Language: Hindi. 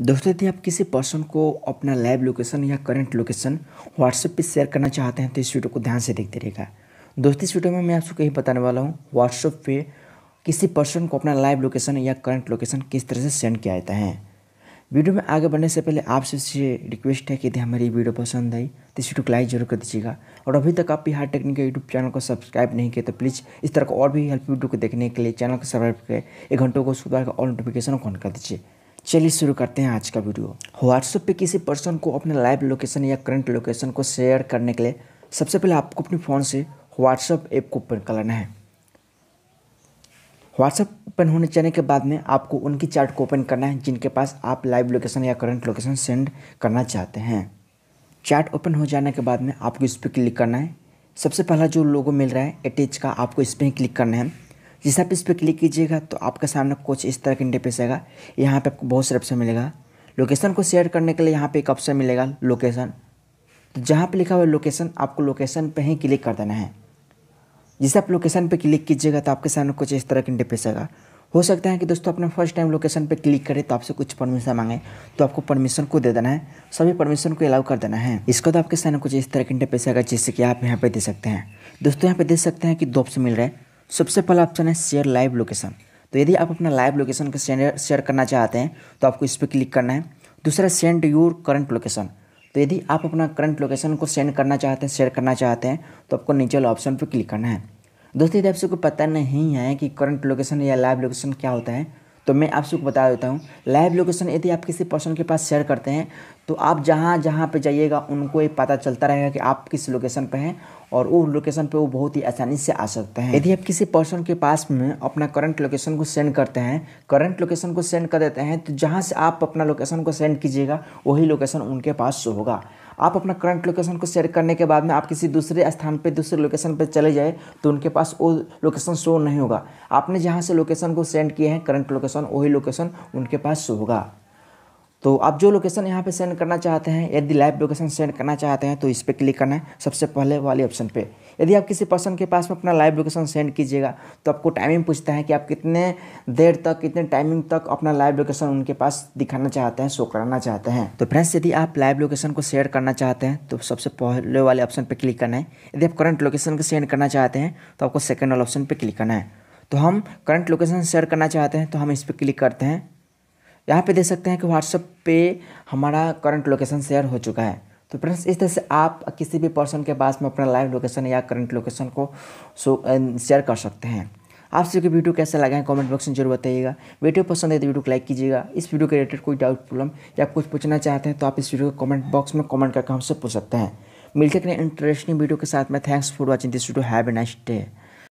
दोस्तों यदि आप किसी पर्सन को अपना लाइव लोकेशन या करंट लोकेशन व्हाट्सएप पे शेयर करना चाहते हैं तो इस वीडियो को ध्यान से देखते रहेगा दोस्तों इस वीडियो में मैं आपको यही बताने वाला हूँ व्हाट्सएप पे किसी पर्सन को अपना लाइव लोकेशन या करंट लोकेशन किस तरह से सेंड किया जाता है वीडियो में आगे बढ़ने से पहले आपसे ये रिक्वेस्ट है कि यदि हमारी वीडियो पसंद आई तो इस वीडियो को लाइक जरूर कर दीजिएगा और अभी तक आप बिहार टेक्निक यूट्यूब चैनल को सब्सक्राइब नहीं किया तो प्लीज़ इस तरह का और भी हेल्प वीडियो को देखने के लिए चैनल को सब्सक्राइब करें एक घंटों को सुधार का और नोटिफिकेशन ऑन कर दीजिए चलिए शुरू करते हैं आज का वीडियो व्हाट्सएप पे किसी पर्सन को अपने लाइव लोकेशन या करंट लोकेशन को शेयर करने के लिए सबसे पहले आपको अपने फ़ोन से व्हाट्सएप ऐप को ओपन करना है व्हाट्सएप ओपन होने जाने के बाद में आपको उनकी चार्ट को ओपन करना है जिनके पास आप लाइव लोकेशन या करंट लोकेशन सेंड करना चाहते हैं चार्ट ओपन हो जाने के बाद में आपको इस पर क्लिक करना है सबसे पहला जो लोगो मिल रहा है अटैच का आपको इस पर क्लिक करना है जैसे तो तो आप इस पर क्लिक कीजिएगा तो आपके सामने कुछ इस तरह का इंटरफेस आएगा यहाँ पे आपको बहुत सारे ऑप्शन मिलेगा लोकेशन को शेयर करने के लिए यहाँ पे एक ऑप्शन मिलेगा लोकेशन तो जहाँ पे लिखा हुआ है लोकेशन आपको लोकेशन पे ही क्लिक कर देना है जिसे आप लोकेशन पे क्लिक कीजिएगा तो आपके सामने कुछ इस तरह का इंटरफेस आएगा हो सकता है कि दोस्तों अपने फर्स्ट टाइम लोकेशन पे क्लिक करें तो आपसे कुछ परमिशन मांगे तो आपको परमिशन को दे देना है सभी परमिशन को अलाउ कर देना है इसको तो आपके सामने कुछ इस तरह का इंटरफेस आएगा जैसे कि आप यहाँ पर दे सकते हैं दोस्तों यहाँ पर देख सकते हैं कि दो ऑप्शन मिल रहा है सबसे पहला ऑप्शन है शेयर लाइव लोकेशन तो यदि आप अपना लाइव लोकेशन का शेयर करना चाहते हैं तो आपको इस पर क्लिक करना है दूसरा सेंड योर करंट लोकेशन तो यदि आप अपना करंट लोकेशन को सेंड करना चाहते हैं शेयर करना चाहते हैं तो आपको नीचे वाले ऑप्शन पर क्लिक करना है दोस्तों यदि आपसे कोई पता नहीं है कि करंट लोकेशन या लाइव लोकेशन क्या होता है तो मैं आप सबको बता देता हूँ लाइव लोकेशन यदि आप किसी पर्सन के पास शेयर करते हैं तो आप जहाँ जहाँ पे जाइएगा उनको ये पता चलता रहेगा कि आप किस लोकेशन पे हैं और वो लोकेशन पे वो बहुत ही आसानी से आ सकते हैं यदि आप किसी पर्सन के पास में अपना करंट लोकेशन को सेंड करते हैं करंट लोकेशन को सेंड कर देते हैं तो जहाँ से आप अपना लोकेशन को सेंड कीजिएगा वही लोकेशन उनके पास होगा आप अपना करंट लोकेशन को शेयर करने के बाद में आप किसी दूसरे स्थान पर दूसरे लोकेशन पर चले जाए तो उनके पास वो लोकेशन शो नहीं होगा आपने जहाँ से लोकेशन को सेंड किए हैं करंट लोकेशन वही लोकेशन उनके पास शो होगा तो आप जो लोकेशन यहाँ पे सेंड करना चाहते हैं यदि लाइव लोकेशन सेंड करना चाहते हैं तो इस पर क्लिक करना है सबसे पहले वाले ऑप्शन पे यदि आप किसी पर्सन के पास में अपना लाइव लोकेशन सेंड कीजिएगा तो आपको टाइमिंग पूछता है कि आप कितने देर तक कितने टाइमिंग तक अपना लाइव लोकेशन उनके पास दिखाना चाहते हैं शो कराना चाहते हैं तो फ्रेंड्स यदि आप लाइव लोकेशन को शेयर करना चाहते हैं तो सबसे पहले वाले ऑप्शन पर क्लिक करना है यदि आप करंट लोकेशन को सेंड करना चाहते हैं तो आपको सेकेंड वाले ऑप्शन पर क्लिक करना है तो हम करंट लोकेशन शेयर करना चाहते हैं तो हम इस पर क्लिक करते हैं यहाँ पे देख सकते हैं कि व्हाट्सअप पे हमारा करंट लोकेशन शेयर हो चुका है तो फ्रेंड्स इस तरह से आप किसी भी पर्सन के पास में अपना लाइव लोकेशन या करंट लोकेशन को शो शेयर कर सकते हैं आप सबके वीडियो कैसा लगा है कमेंट बॉक्स में जरूर बताइएगा वीडियो पसंद है तो वीडियो को लाइक कीजिएगा इस वीडियो के रिलेटेड कोई डाउट प्रॉब्लम या कुछ पूछना चाहते हैं तो आप इस वीडियो को कमेंट बॉक्स में कमेंट करके हमसे पूछ सकते हैं मिलते हैं इंटरेस्टिंग वीडियो के साथ में thanks for watching this video have a next day